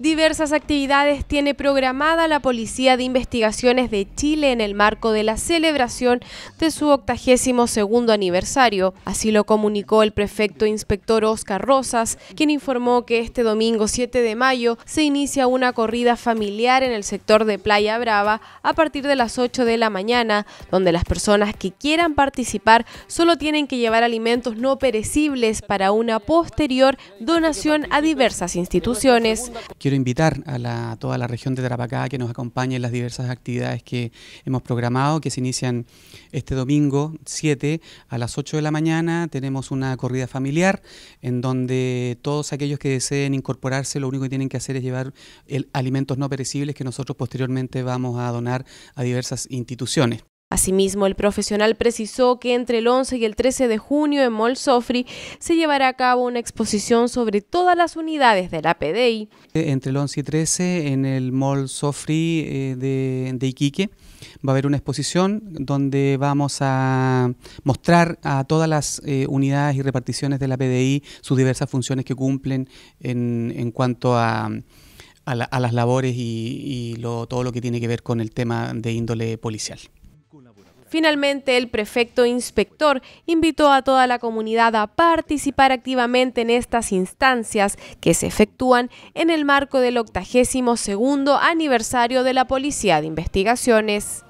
Diversas actividades tiene programada la Policía de Investigaciones de Chile en el marco de la celebración de su 82 aniversario. Así lo comunicó el prefecto inspector Oscar Rosas, quien informó que este domingo 7 de mayo se inicia una corrida familiar en el sector de Playa Brava a partir de las 8 de la mañana, donde las personas que quieran participar solo tienen que llevar alimentos no perecibles para una posterior donación a diversas instituciones quiero invitar a, toda la región de Tarapacá que nos acompañe en las diversas actividades que hemos programado, que se inician este domingo 7 a las 8 de la mañana. Tenemos una corrida familiar en donde todos aquellos que deseen incorporarse, lo único que tienen que hacer es llevar alimentos no perecibles que nosotros posteriormente vamos a donar a diversas instituciones. Asimismo, el profesional precisó que entre el 11 y el 13 de junio en Mall Sofri se llevará a cabo una exposición sobre todas las unidades de la PDI. Eh, entre el 11 y 13 en el Mall Sofri eh, de, Iquique va a haber una exposición donde vamos a mostrar a todas las eh, unidades y reparticiones de la PDI sus diversas funciones que cumplen en, cuanto a, las labores y, todo lo que tiene que ver con el tema de índole policial. Finalmente, el prefecto inspector invitó a toda la comunidad a participar activamente en estas instancias que se efectúan en el marco del 82 aniversario de la Policía de Investigaciones.